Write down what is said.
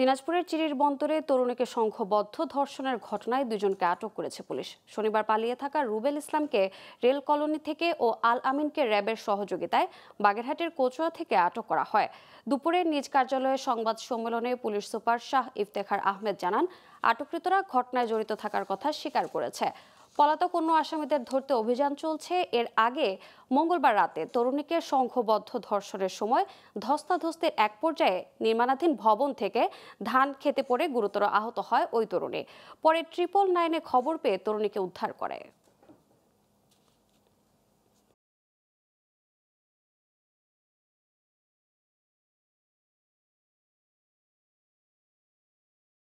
দিনাজপুরের চিরির বন্দরে তরুণীকে সংঘবদ্ধ ধর্ষণের ঘটনায় দুজনকে আটক করেছে পুলিশ শনিবার পালিয়ে থাকা রুবেল ইসলামকে রেল কলোনি থেকে ও আল আমিনকে র্যাবের সহযোগিতায় বাগেরহাটের কোচুয়া থেকে আটক করা হয় দুপুরে নিজ কার্যালয়ে সংবাদ সম্মেলনে পুলিশ সুপার শাহ ইফতেখার আহমেদ জানান আটককৃতরা ঘটনায় জড়িত থাকার কথা স্বীকার করেছে পলাতক অন্য আসামিদের ধরতে অভিযান চলছে এর আগে মঙ্গলবার রাতে তরুণীকে সংঘবদ্ধ ধর্ষণের সময় ধস্তাধস্তের এক পর্যায়ে নির্মাণাধীন ভবন থেকে ধান খেতে পড়ে গুরুতর আহত হয় ওই তরুণী পরে ট্রিপল নাইনে খবর পেয়ে তরুণীকে উদ্ধার করে